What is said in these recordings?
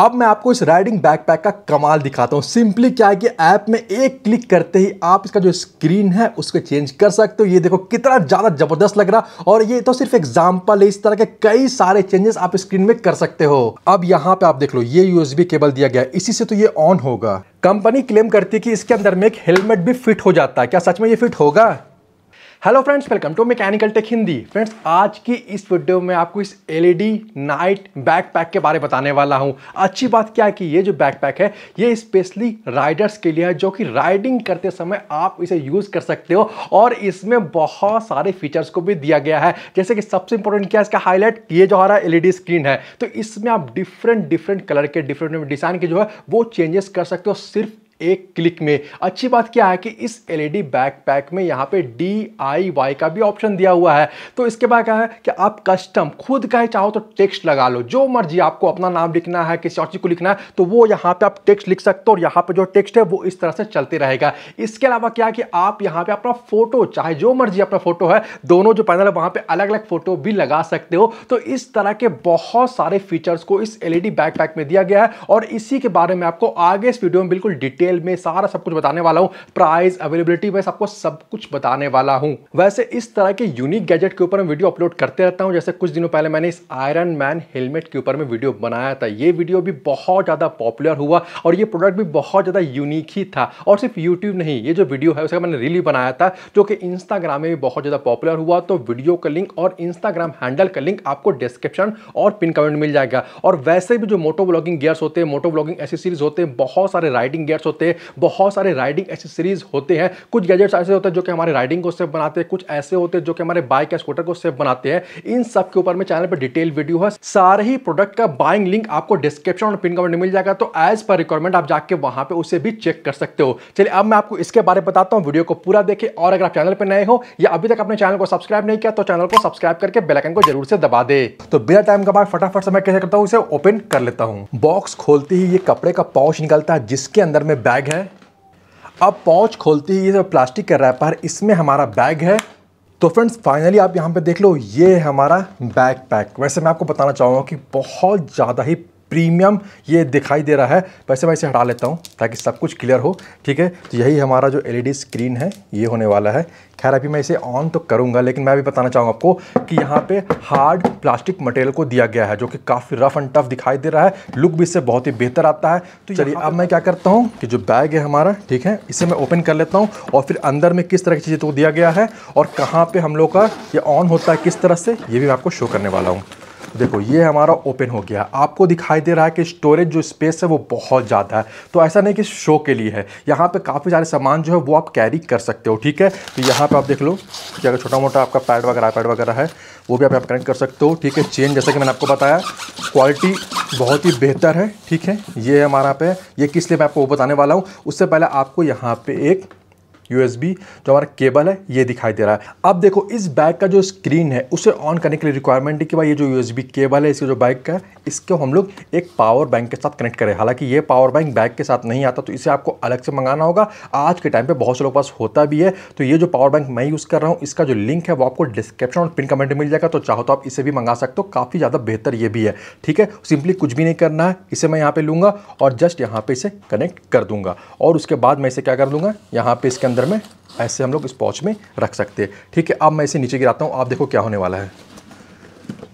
अब मैं आपको इस राइडिंग बैकपैक का कमाल दिखाता हूँ सिंपली क्या है कि ऐप में एक क्लिक करते ही आप इसका जो स्क्रीन है उसको चेंज कर सकते हो ये देखो कितना ज़्यादा ज़बरदस्त लग रहा और ये तो सिर्फ एग्जाम्पल है इस तरह के कई सारे चेंजेस आप स्क्रीन में कर सकते हो अब यहाँ पे आप देख लो ये यूएसबी केबल दिया गया इसी से तो ये ऑन होगा कंपनी क्लेम करती है कि इसके अंदर में एक हेलमेट भी फिट हो जाता है क्या सच में ये फिट होगा hello friends welcome to mechanical tech Hindi friends आज की इस वीडियो में आपको इस एलईडी नाइट बैकपैक के बारे में बताने वाला हूं अच्छी बात क्या है कि ये जो बैकपैक है ये स्पेशली राइडर्स के लिए है जो कि राइडिंग करते समय आप इसे यूज़ कर सकते हो और इसमें बहुत सारे फीचर्स को भी दिया गया है जैसे कि सबसे इंपॉर्टेंट क्या है इसका हाईलाइट ये जो हमारा एल स्क्रीन e है तो इसमें आप डिफरेंट डिफरेंट कलर के डिफरेंट डिज़ाइन के जो है वो चेंजेस कर सकते हो सिर्फ एक क्लिक में अच्छी बात क्या है कि इस एलईडी बैकपैक e में यहाँ पे डी का भी ऑप्शन दिया हुआ है तो इसके बाद क्या है कि आप कस्टम खुद का ही चाहो तो टेक्स्ट लगा लो जो मर्जी आपको अपना नाम लिखना है किसी और चीज़ को लिखना है तो वो यहाँ पे आप टेक्स्ट लिख सकते हो और यहाँ पे जो टेक्स्ट है वो इस तरह से चलते रहेगा इसके अलावा क्या है कि आप यहाँ पे अपना फोटो चाहे जो मर्जी अपना फोटो है दोनों जो पैनल है वहाँ पर अलग अलग फोटो भी लगा सकते हो तो इस तरह के बहुत सारे फीचर्स को इस एलईडी बैकपैक e में दिया गया है और इसी के बारे में आपको आगे इस वीडियो में बिल्कुल डिटेल डिटेल में सारा सब कुछ बताने वाला हूँ प्राइस अवेलेबिलिटी में सबको सब कुछ बताने वाला हूँ वैसे इस तरह के यूनिक गैजेट के ऊपर मैं वीडियो अपलोड करते रहता हूँ जैसे कुछ दिनों पहले मैंने इस आयरन मैन हेलमेट के ऊपर में वीडियो बनाया था ये वीडियो भी बहुत ज़्यादा पॉपुलर हुआ और ये प्रोडक्ट भी बहुत ज़्यादा यूनिक ही था और सिर्फ यूट्यूब नहीं ये जो वीडियो है उसका मैंने रील बनाया था जो कि इंस्टाग्राम में भी बहुत ज़्यादा पॉपुलर हुआ तो वीडियो का लिंक और इंस्टाग्राम हैंडल का लिंक आपको डिस्क्रिप्शन और पिन कमेंट मिल जाएगा और वैसे भी जो मोटो ब्लॉगिंग गियर्स होते हैं मोटो ब्लॉगिंग एसेसरीज होते हैं बहुत सारे राइडिंग गियर्स होते हैं होते हैं बहुत सारे राइडिंग एसेसरीज होते हैं कुछ गैजेट्स ऐसे होते हैं जो कि हमारे राइडिंग को सेफ बनाते हैं कुछ ऐसे होते हैं जो कि हमारे बाइक या स्कूटर को सेफ बनाते हैं इन सब के ऊपर में चैनल पर डिटेल वीडियो है सारे ही प्रोडक्ट का बाइंग लिंक आपको डिस्क्रिप्शन और पिन कमेंट मिल जाएगा तो एज पर रिक्वायरमेंट आप जाके वहां पर उसे भी चेक कर सकते हो चलिए अब मैं आपको इसके बारे में बताता हूँ वीडियो को पूरा देखे और अगर आप चैनल पर नए हो या अभी तक अपने चैनल को सब्सक्राइब नहीं किया तो चैनल को सब्सक्राइब करके बेलाइकन को जरूर से दबा दे तो बिना टाइम का बाद फटाफट से मैं कैसे करता हूँ इसे ओपन कर लेता हूँ बॉक्स खोलते ही ये कपड़े का पाउच निकलता है जिसके अंदर में बैग है अब पाउच खोलते ही ये जो प्लास्टिक का रैपर इसमें हमारा बैग है तो फ्रेंड्स फाइनली आप यहाँ पे देख लो ये हमारा बैग पैक वैसे मैं आपको बताना चाहूँगा कि बहुत ज़्यादा ही प्रीमियम ये दिखाई दे रहा है वैसे मैं इसे हटा लेता हूँ ताकि सब कुछ क्लियर हो ठीक है तो यही हमारा जो एलईडी स्क्रीन e है ये होने वाला है खैर अभी मैं इसे ऑन तो करूँगा लेकिन मैं भी बताना चाहूँगा आपको कि यहाँ पे हार्ड प्लास्टिक मटेरियल को दिया गया है जो कि काफ़ी रफ एंड टफ दिखाई दे रहा है लुक भी इससे बहुत ही बेहतर आता है तो चलिए अब मैं क्या करता हूँ कि जो बैग है हमारा ठीक है इसे मैं ओपन कर लेता हूँ और फिर अंदर में किस तरह की चीज़ें तो दिया गया है और कहाँ पर हम लोग का ये ऑन होता है किस तरह से ये भी मैं आपको शो करने वाला हूँ देखो ये हमारा ओपन हो गया आपको दिखाई दे रहा है कि स्टोरेज जो स्पेस है वो बहुत ज़्यादा है तो ऐसा नहीं कि शो के लिए है यहाँ पे काफ़ी सारे सामान जो है वो आप कैरी कर सकते हो ठीक है तो यहाँ पे आप देख लो कि अगर छोटा मोटा आपका पैड वगैरह पैड वगैरह है वो भी आप यहाँ कनेक्ट कर सकते हो ठीक है चेन जैसा कि मैंने आपको बताया क्वालिटी बहुत ही बेहतर है ठीक है ये हमारा पे ये किस लिए मैं आपको वो बताने वाला हूँ उससे पहले आपको यहाँ पर एक यूएसबी जो हमारा केबल है ये दिखाई दे रहा है अब देखो इस बैग का जो स्क्रीन है उसे ऑन करने के लिए रिक्वायरमेंट है कि भाई ये जो यूएसबी केबल है इसके जो बैग का है इसको हम लोग एक पावर बैंक के साथ कनेक्ट करें हालांकि ये पावर बैंक बैग के साथ नहीं आता तो इसे आपको अलग से मंगाना होगा आज के टाइम पर बहुत से लोग पास होता भी है तो ये जो पावर बैंक मैं यूज़ कर रहा हूँ इसका जो लिंक है वो आपको डिस्क्रिप्शन और पिन कमेंट मिल जाएगा तो चाहो तो आप इसे भी मंगा सकते हो काफ़ी ज़्यादा बेहतर ये भी है ठीक है सिंपली कुछ भी नहीं करना है इसे मैं यहाँ पर लूँगा और जस्ट यहाँ पर इसे कनेक्ट कर दूँगा और उसके बाद मैं इसे क्या कर लूँगा यहाँ पर इसके अंदर अंदर में ऐसे हम लोग इस पॉच में रख सकते हैं ठीक है अब मैं इसे नीचे गिराता हूँ आप देखो क्या होने वाला है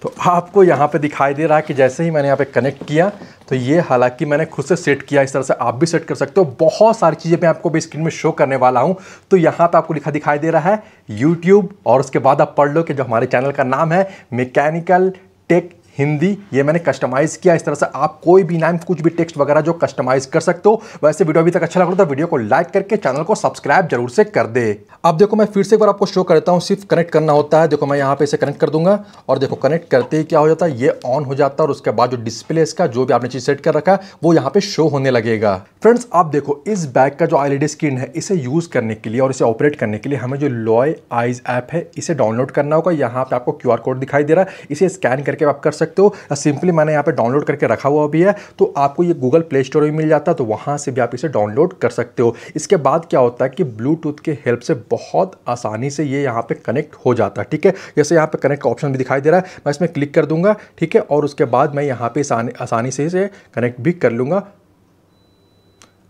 तो आपको यहाँ पे दिखाई दे रहा है कि जैसे ही मैंने यहाँ पे कनेक्ट किया तो ये हालांकि मैंने खुद से सेट किया इस तरह से आप भी सेट कर सकते हो बहुत सारी चीज़ें मैं आपको भी स्क्रीन में शो करने वाला हूँ तो यहाँ पे आपको लिखा दिखाई दे रहा है YouTube और उसके बाद आप पढ़ लो कि जो हमारे चैनल का नाम है मैकेनिकल टेक हिंदी ये मैंने कस्टमाइज़ किया इस तरह से आप कोई भी नाम कुछ भी टेक्स्ट वगैरह जो कस्टमाइज़ कर सकते हो वैसे वीडियो अभी तक अच्छा लग रहा था तो वीडियो को लाइक करके चैनल को सब्सक्राइब जरूर से कर दे अब देखो मैं फिर से एक बार आपको शो करता हूँ सिर्फ कनेक्ट करना होता है देखो मैं यहाँ पे इसे कनेक्ट कर दूंगा और देखो कनेक्ट करते ही क्या हो जाता है ये ऑन हो जाता है और उसके बाद जो डिस्प्ले इसका जो भी आपने चीज़ सेट कर रखा है वो यहाँ पे शो होने लगेगा फ्रेंड्स आप देखो इस बैग का जो आई स्क्रीन e है इसे यूज़ करने के लिए और इसे ऑपरेट करने के लिए हमें जो लॉय आइज ऐप है इसे डाउनलोड करना होगा यहाँ पे आपको क्यू कोड दिखाई दे रहा है इसे स्कैन करके आप कर सकते सकते हो सिंपली मैंने यहाँ पर डाउनलोड करके रखा हुआ भी है तो आपको ये गूगल प्ले स्टोर में मिल जाता है तो वहाँ से भी आप इसे डाउनलोड कर सकते हो इसके बाद क्या होता है कि ब्लूटूथ के हेल्प से बहुत आसानी से ये यहाँ पर कनेक्ट हो जाता है ठीक है जैसे यहाँ पर कनेक्ट का ऑप्शन भी दिखाई दे रहा है मैं इसमें क्लिक कर दूंगा ठीक है और उसके बाद मैं यहाँ पर आसानी से इसे कनेक्ट भी कर लूँगा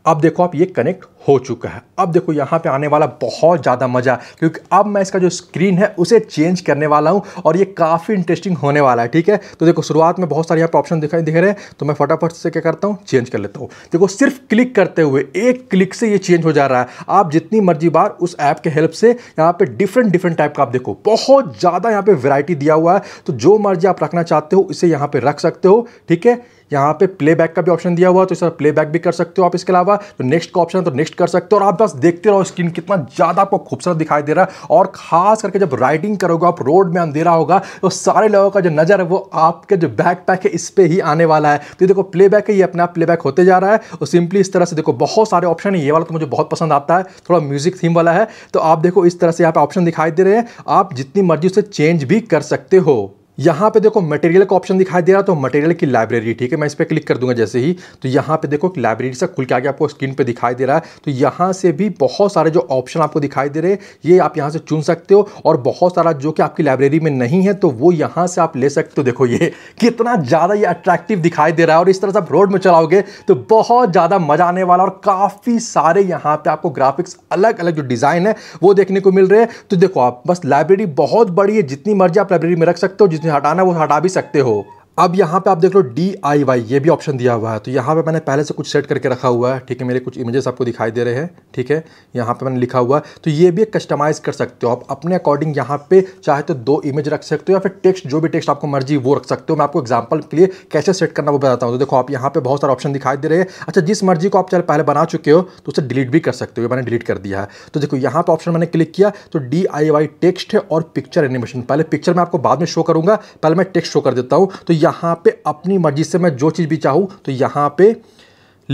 अब देखो आप ये कनेक्ट हो चुका है अब देखो यहाँ पे आने वाला बहुत ज़्यादा मज़ा क्योंकि अब मैं इसका जो स्क्रीन है उसे चेंज करने वाला हूँ और ये काफ़ी इंटरेस्टिंग होने वाला है ठीक है तो देखो शुरुआत में बहुत सारे यहाँ पे ऑप्शन दिखाई दिख रहे हैं तो मैं फटाफट से क्या करता हूँ चेंज कर लेता हूँ देखो सिर्फ क्लिक करते हुए एक क्लिक से ये चेंज हो जा रहा है आप जितनी मर्जी बार उस ऐप के हेल्प से यहाँ पर डिफरेंट डिफरेंट टाइप का आप देखो बहुत ज़्यादा यहाँ पर वेराइटी दिया हुआ है तो जो मर्जी आप रखना चाहते हो इसे यहाँ पर रख सकते हो ठीक है यहाँ पे प्लेबैक का भी ऑप्शन दिया हुआ है तो इस प्लेबैक भी कर सकते हो आप इसके अलावा तो नेक्स्ट का ऑप्शन तो नेक्स्ट कर सकते हो और आप बस देखते रहो स्क्रीन कितना ज़्यादा आपको खूबसूरत दिखाई दे रहा है और खास करके जब राइडिंग करोगे आप रोड में अंधेरा होगा तो सारे लोगों का जो नज़र है वो आपके जो बैक पैक है इस पर ही आने वाला है तो देखो प्ले बैक है ये अपने आप प्ले बैक होते जा रहा है और सिंपली इस तरह से देखो बहुत सारे ऑप्शन है ये वाला तो मुझे बहुत पसंद आता है थोड़ा म्यूजिक थीम वाला है तो आप देखो इस तरह से यहाँ पे ऑप्शन दिखाई दे रहे हैं आप जितनी मर्जी उसे चेंज भी कर सकते हो यहाँ पे देखो मटेरियल का ऑप्शन दिखाई दे रहा तो मटेरियल की लाइब्रेरी ठीक है मैं इस पर क्लिक कर दूंगा जैसे ही तो यहाँ पे देखो लाइब्रेरी से खुल के आगे आपको स्क्रीन पे दिखाई दे रहा है तो यहाँ से भी बहुत सारे जो ऑप्शन आपको दिखाई दे रहे हैं ये आप यहाँ से चुन सकते हो और बहुत सारा जो कि आपकी लाइब्रेरी में नहीं है तो वो यहाँ से आप ले सकते हो देखो ये कितना ज़्यादा ये अट्रैक्टिव दिखाई दे रहा है और इस तरह से आप रोड में चलाओगे तो बहुत ज़्यादा मज़ा आने वाला और काफ़ी सारे यहाँ पर आपको ग्राफिक्स अलग अलग जो डिज़ाइन है वो देखने को मिल रहे हैं तो देखो आप बस लाइब्रेरी बहुत बड़ी है जितनी मर्जी आप लाइब्रेरी में रख सकते हो जितनी हटाना वो हटा भी सकते हो अब यहाँ पे आप देख लो डी आई वाई ये भी ऑप्शन दिया हुआ है तो यहाँ पे मैंने पहले से कुछ सेट करके रखा हुआ है ठीक है मेरे कुछ इमेजेस आपको दिखाई दे रहे हैं ठीक है यहाँ पे मैंने लिखा हुआ है तो ये भी कस्टमाइज़ कर सकते हो आप अपने अकॉर्डिंग यहाँ पे चाहे तो दो इमेज रख सकते हो या फिर टेक्स्ट जो भी टेक्स्ट आपको मर्जी वो रख सकते हो मैं आपको एग्जाम्पल के लिए कैसे सेट करना वो बताता हूँ तो देखो आप यहाँ पर बहुत सारे ऑप्शन दिखाई दे रहे हैं अच्छा जिस मर्जी को आप चाहे पहले बना चुके हो तो उसे डिलीट भी कर सकते हो मैंने डिलीट कर दिया है तो देखो यहाँ पर ऑप्शन मैंने क्लिक किया तो डी आई वाई टेक्स्ट है और पिक्चर एनिमेशन पहले पिक्चर मैं आपको बाद में शो करूँगा पहले मैं टेक्स्ट शो कर देता हूँ तो यहाँ पे अपनी मर्जी से मैं जो चीज़ भी चाहूँ तो यहाँ पे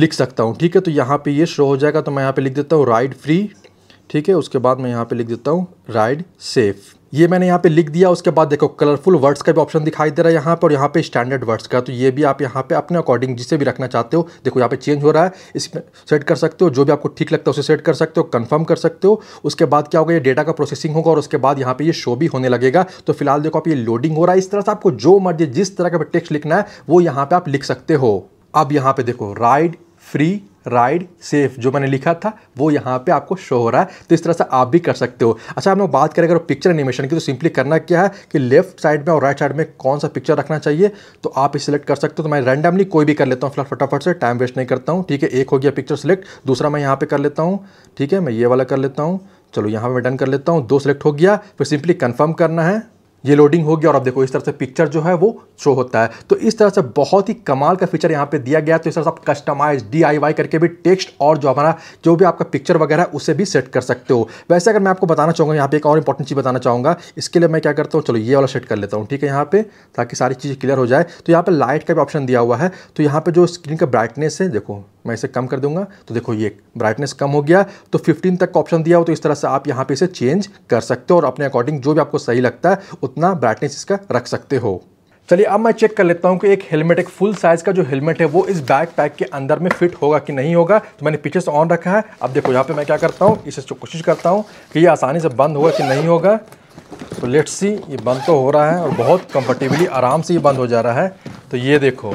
लिख सकता हूँ ठीक है तो यहाँ पे ये शो हो जाएगा तो मैं यहाँ पे लिख देता हूँ राइड फ्री ठीक है उसके बाद मैं यहाँ पे लिख देता हूँ राइड सेफ ये मैंने यहाँ पे लिख दिया उसके बाद देखो कलरफुल वर्ड्स का भी ऑप्शन दिखाई दे रहा है यहाँ पर यहाँ पे स्टैंडर्ड वर्ड्स का तो ये भी आप यहाँ पे अपने अकॉर्डिंग जिसे भी रखना चाहते हो देखो यहाँ पे चेंज हो रहा है इसमें सेट कर सकते हो जो भी आपको ठीक लगता है उसे सेट कर सकते हो कंफर्म कर सकते हो उसके बाद क्या होगा ये डेटा का प्रोसेसिंग होगा और उसके बाद यहाँ पे ये शो भी होने लगेगा तो फिलहाल देखो आप ये लोडिंग हो रहा है इस तरह से आपको जो मर्जी जिस तरह का टेक्स्ट लिखना है वो यहाँ पर आप लिख सकते हो अब यहाँ पे देखो राइड फ्री राइड सेफ जो मैंने लिखा था वो यहाँ पे आपको शो हो रहा है तो इस तरह से आप भी कर सकते हो अच्छा हम लोग बात करें अगर पिक्चर एनिमेशन की तो सिंपली करना क्या है कि लेफ्ट साइड में और राइट साइड में कौन सा पिक्चर रखना चाहिए तो आप इसे सिलेक्ट कर सकते हो तो मैं रैंडमली कोई भी कर लेता हूँ फिलहाल फटाफट से टाइम वेस्ट नहीं करता हूँ ठीक है एक हो गया पिक्चर सिलेक्ट दूसरा मैं यहाँ पर कर लेता हूँ ठीक है मैं ये वाला कर लेता हूँ चलो यहाँ पर मैं डन कर लेता हूँ दो सिलेक्ट हो गया फिर सिंपली कन्फर्म करना है ये लोडिंग होगी और अब देखो इस तरह से पिक्चर जो है वो शो होता है तो इस तरह से बहुत ही कमाल का फीचर यहाँ पे दिया गया तो इस तरह से आप कस्टमाइज डीआईवाई करके भी टेक्स्ट और जो हमारा जो भी आपका पिक्चर वगैरह है उसे भी सेट कर सकते हो वैसे अगर मैं आपको बताना चाहूँगा यहाँ पे एक और इंपॉर्टेंट चीज़ बताना चाहूँगा इसके लिए मैं क्या करता हूँ चलो ये वाला सेट कर लेता हूँ ठीक है यहाँ पे ताकि सारी चीज़ें क्लियर हो जाए तो यहाँ पर लाइट का भी ऑप्शन दिया हुआ है तो यहाँ पर जो स्क्रीन का ब्राइटनेस है देखो मैं इसे कम कर दूंगा तो देखो ये ब्राइटनेस कम हो गया तो 15 तक ऑप्शन दिया हो तो इस तरह से आप यहाँ पे इसे चेंज कर सकते हो और अपने अकॉर्डिंग जो भी आपको सही लगता है उतना ब्राइटनेस इसका रख सकते हो चलिए अब मैं चेक कर लेता हूँ कि एक हेलमेट एक फुल साइज़ का जो हेलमेट है वो इस बैग पैक के अंदर में फिट होगा कि नहीं होगा तो मैंने पीछे से ऑन रखा है अब देखो यहाँ पे मैं क्या करता हूँ इसे कोशिश करता हूँ कि ये आसानी से बंद होगा कि नहीं होगा तो लेट्स सी ये बंद तो हो रहा है और बहुत कंफर्टेबली आराम से ये बंद हो जा रहा है तो ये देखो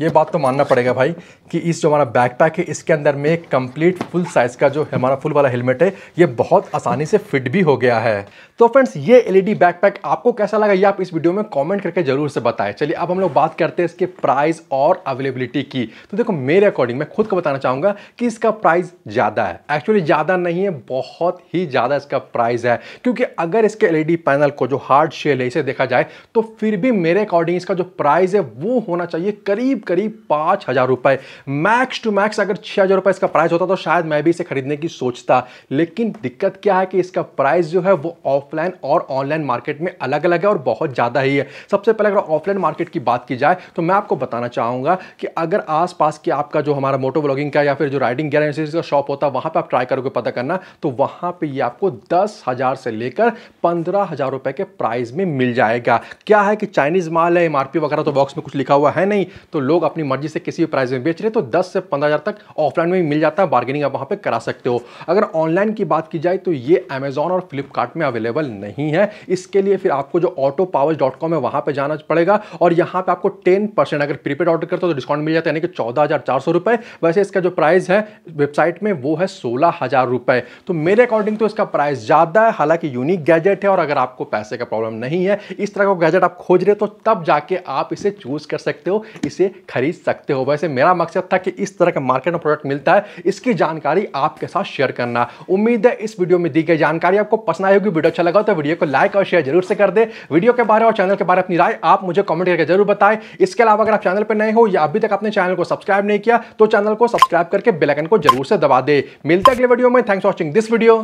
ये बात तो मानना पड़ेगा भाई कि इस जो हमारा बैकपैक है इसके अंदर में एक कंप्लीट फुल साइज़ का जो हमारा फुल वाला हेलमेट है ये बहुत आसानी से फिट भी हो गया है तो फ्रेंड्स ये एलईडी बैकपैक e आपको कैसा लगा ये आप इस वीडियो में कमेंट करके जरूर से बताएं चलिए अब हम लोग बात करते हैं इसके प्राइस और अवेलेबिलिटी की तो देखो मेरे अकॉर्डिंग मैं खुद को बताना चाहूँगा कि इसका प्राइस ज़्यादा है एक्चुअली ज़्यादा नहीं है बहुत ही ज़्यादा इसका प्राइस है क्योंकि अगर इसके एलईडी पैनल e को जो हार्ड शेल है इसे देखा जाए तो फिर भी मेरे अकॉर्डिंग इसका जो प्राइस है वो होना चाहिए करीब करीब पाँच हज़ार रुपये मैक्स टू मैक्स अगर छः हज़ार रुपये इसका प्राइस होता तो शायद मैं भी इसे खरीदने की सोचता लेकिन दिक्कत क्या है कि इसका प्राइस जो है वो ऑफलाइन और ऑनलाइन मार्केट में अलग अलग है और बहुत ज़्यादा ही है सबसे पहले अगर ऑफलाइन मार्केट की बात की जाए तो मैं आपको बताना चाहूँगा कि अगर आसपास की आपका जो हमारा मोटो ब्लॉगिंग का या फिर जो राइडिंग गियर एजेंसी का शॉप होता है वहाँ पर आप ट्राई करोगे पता करना तो वहाँ पर ये आपको दस हज़ार से लेकर पंद्रह हज़ार रुपए के प्राइस में मिल जाएगा क्या है कि चाइनीज़ माल है एम वगैरह तो बॉक्स में कुछ लिखा हुआ है नहीं तो लोग अपनी मर्जी से किसी भी प्राइस में बेच रहे तो दस से पंद्रह हजार तक ऑफलाइन में भी मिल जाता है बार्गेनिंग आप वहाँ पर करा सकते हो अगर ऑनलाइन की बात की जाए तो ये अमेजोन और फ्लिपकार्ट में अवेलेबल नहीं है इसके लिए फिर आपको जो ऑटो पावर्स डॉट कॉम है वहाँ पर जाना पड़ेगा और यहाँ पर आपको टेन परसेंट अगर प्रीपेड ऑर्डर करते हो तो डिस्काउंट मिल जाता है यानी कि चौदह हज़ार चार सौ रुपये वैसे इसका जो प्राइस है वेबसाइट में वो है सोलह हज़ार रुपये तो मेरे अकॉर्डिंग तो इसका प्राइस ज़्यादा है हालांकि यूनिक गैजेट है और अगर आपको पैसे का प्रॉब्लम नहीं है इस तरह का गैजेट आप खोज रहे हो तो तब जाके आप इसे चूज़ कर सकते हो इसे खरीद सकते हो वैसे मेरा मकसद से अब तक इस तरह का मार्केट में प्रोडक्ट मिलता है इसकी जानकारी आपके साथ शेयर करना उम्मीद है इस वीडियो में दी गई जानकारी आपको पसंद आएगी वीडियो अच्छा लगा तो वीडियो को लाइक और शेयर जरूर से कर दे वीडियो के बारे और चैनल के बारे में अपनी राय आप मुझे कॉमेंट करके जरूर बताएं इसके अलावा अगर आप चैनल पर नए हो या अभी तक अपने चैनल को सब्सक्राइब नहीं किया तो चैनल को सब्सक्राइब करके बेलाइकन को जरूर से दबा दे मिलते अगले वीडियो में thanks watching this video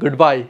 good bye